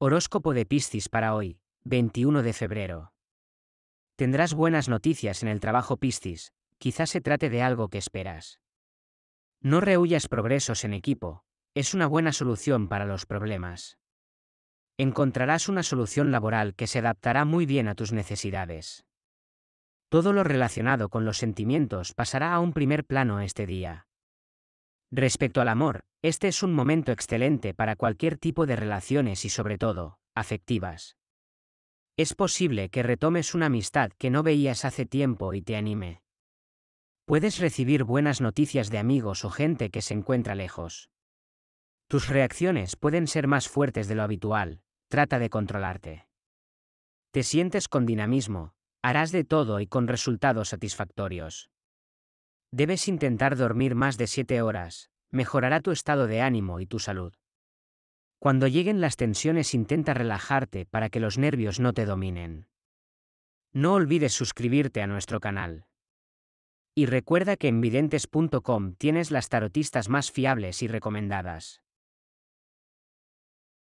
Horóscopo de Piscis para hoy, 21 de febrero. Tendrás buenas noticias en el trabajo Piscis, quizás se trate de algo que esperas. No rehuyas progresos en equipo, es una buena solución para los problemas. Encontrarás una solución laboral que se adaptará muy bien a tus necesidades. Todo lo relacionado con los sentimientos pasará a un primer plano este día. Respecto al amor, este es un momento excelente para cualquier tipo de relaciones y sobre todo, afectivas. Es posible que retomes una amistad que no veías hace tiempo y te anime. Puedes recibir buenas noticias de amigos o gente que se encuentra lejos. Tus reacciones pueden ser más fuertes de lo habitual, trata de controlarte. Te sientes con dinamismo, harás de todo y con resultados satisfactorios. Debes intentar dormir más de 7 horas, mejorará tu estado de ánimo y tu salud. Cuando lleguen las tensiones intenta relajarte para que los nervios no te dominen. No olvides suscribirte a nuestro canal. Y recuerda que en videntes.com tienes las tarotistas más fiables y recomendadas.